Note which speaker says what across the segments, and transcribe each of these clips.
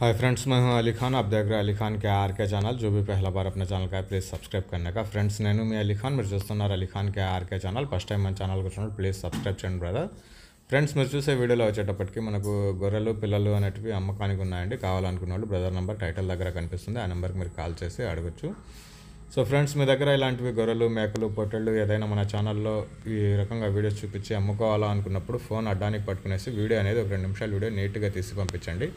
Speaker 1: hi friends मैं हूं अली खान आप देख रहे हैं अली खान के आर के चैनल जो भी पहला बार अपने चैनल का है प्लीज़ सब्सक्राइब करने का ఫ్రెండ్స్ నేను మీ అలీ ఖాన్ మీరు చూస్తున్నారు Ali Khan K RK channel first time మన ఛానల్కి వచ్చినప్పుడు ప్లీజ్ సబ్స్క్రైబ్ చేయండి బ్రదర్ ఫ్రెండ్స్ మీరు చూసే వీడియోలో వచ్చేటప్పటికి మనకు గొర్రెలు పిల్లలు అనేటివి అమ్మకానికి ఉన్నాయండి కావాలనుకున్న వాళ్ళు బ్రదర్ నెంబర్ టైటిల్ దగ్గర కనిపిస్తుంది ఆ నెంబర్కి మీరు కాల్ చేసి అడగచ్చు సో ఫ్రెండ్స్ మీ దగ్గర ఇలాంటివి గొర్రెలు మేకలు పొట్టెళ్ళు ఏదైనా మన ఛానల్లో ఈ రకంగా వీడియోస్ చూపించి అమ్ముకోవాలా అనుకున్నప్పుడు ఫోన్ అడ్డానికి పట్టుకునేసి వీడియో అనేది ఒక రెండు నిమిషాలు వీడియో నీట్గా తీసి పంపించండి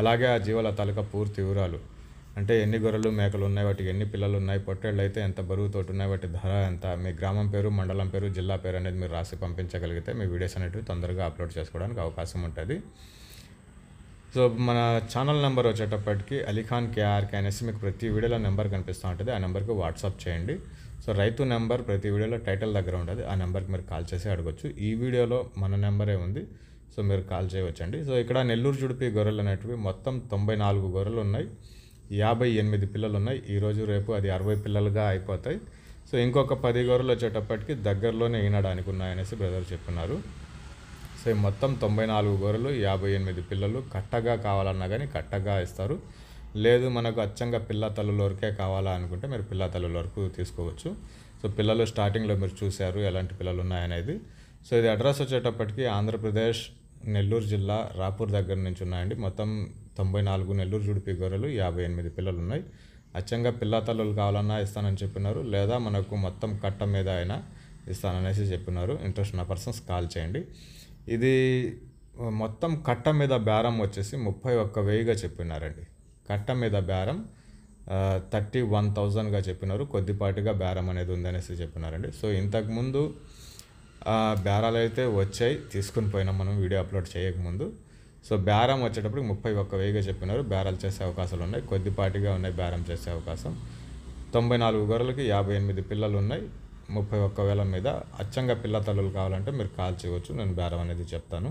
Speaker 1: అలాగే ఆ జీవల తాలూకా పూర్తి వివరాలు అంటే ఎన్ని గొర్రెలు మేకలు ఉన్నాయి వాటికి ఎన్ని పిల్లలు ఉన్నాయి పొట్టేళ్ళు అయితే ఎంత బరువుతోటి ఉన్నాయి వాటి ధర ఎంత మీ గ్రామం పేరు మండలం పేరు జిల్లా పేరు అనేది మీరు రాసి పంపించగలిగితే మీ వీడియోస్ అనేటివి తొందరగా అప్లోడ్ చేసుకోవడానికి అవకాశం ఉంటుంది సో మన ఛానల్ నెంబర్ వచ్చేటప్పటికి అలీఖాన్ కేఆర్కే అనేసి మీకు ప్రతి వీడియోలో నెంబర్ కనిపిస్తూ ఉంటుంది ఆ నెంబర్కి వాట్సాప్ చేయండి సో రైతు నెంబర్ ప్రతి వీడియోలో టైటిల్ దగ్గర ఉంటుంది ఆ నెంబర్కి మీరు కాల్ చేసి అడగచ్చు ఈ వీడియోలో మన నెంబరే ఉంది సో మీరు కాల్ చేయవచ్చండి సో ఇక్కడ నెల్లూరు జుడిపి గొర్రెలు అనేటివి మొత్తం తొంభై నాలుగు గొర్రెలు ఉన్నాయి యాభై ఎనిమిది పిల్లలు ఉన్నాయి ఈరోజు రేపు అది అరవై పిల్లలుగా అయిపోతాయి సో ఇంకొక పది గొర్రెలు వచ్చేటప్పటికి దగ్గరలోనే ఈనడానికి ఉన్నాయనేసి బ్రదర్ చెప్పున్నారు సో మొత్తం తొంభై నాలుగు గొర్రెలు యాభై ఎనిమిది పిల్లలు కట్టగా కావాలన్నా కానీ కట్టగా ఇస్తారు లేదు మనకు అచ్చంగా పిల్ల తల్లులోరికే కావాలా అనుకుంటే మీరు పిల్ల తల్లుల వరకు తీసుకోవచ్చు సో పిల్లలు స్టార్టింగ్లో మీరు చూశారు ఎలాంటి పిల్లలు ఉన్నాయనేది సో ఇది అడ్రస్ వచ్చేటప్పటికి ఆంధ్రప్రదేశ్ నెల్లూరు జిల్లా రాపూర్ దగ్గర నుంచి ఉన్నాయండి మొత్తం తొంభై నాలుగు నెల్లూరు జుడిపి గొర్రెలు యాభై ఎనిమిది పిల్లలు ఉన్నాయి అచ్చంగా పిల్లాతల్లు కావాలన్నా ఇస్తానని చెప్పినారు లేదా మనకు మొత్తం కట్ట మీద అయినా ఇస్తాననేసి చెప్పినారు ఇంట్రెస్ట్ ఉన్న పర్సన్స్ కాల్ చేయండి ఇది మొత్తం కట్ట మీద బేరం వచ్చేసి ముప్పై ఒక్క వెయ్యిగా చెప్పినారండి కట్ట మీద బేరం థర్టీ వన్ థౌజండ్గా చెప్పినారు కొద్దిపాటిగా బేరం అనేది ఉందనేసి చెప్పినారండి సో ఇంతకుముందు బేరాలు అయితే వచ్చాయి తీసుకుని పోయినాం మనం వీడియో అప్లోడ్ చేయకముందు సో బేరం వచ్చేటప్పుడు ముప్పై ఒక్క వెయ్యిగా చెప్పినారు బేరాలు చేసే అవకాశాలు ఉన్నాయి కొద్దిపాటిగా ఉన్నాయి బేరం చేసే అవకాశం తొంభై నాలుగు గొర్రెలకి యాభై ఎనిమిది పిల్లలు ఉన్నాయి ముప్పై ఒక్క వేల మీద అచ్చంగా పిల్ల తల్లులు కావాలంటే మీరు కాల్ చేయవచ్చు నేను బేరం అనేది చెప్తాను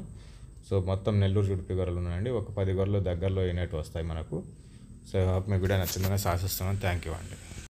Speaker 1: సో మొత్తం నెల్లూరు చుడిపి గొర్రెలు ఉన్నాయండి ఒక పది గొర్రెలు దగ్గరలో ఈనేటి వస్తాయి మనకు సో హోప్ మీ వీడియో నచ్చిందని శాసిస్తున్నాను థ్యాంక్ యూ అండి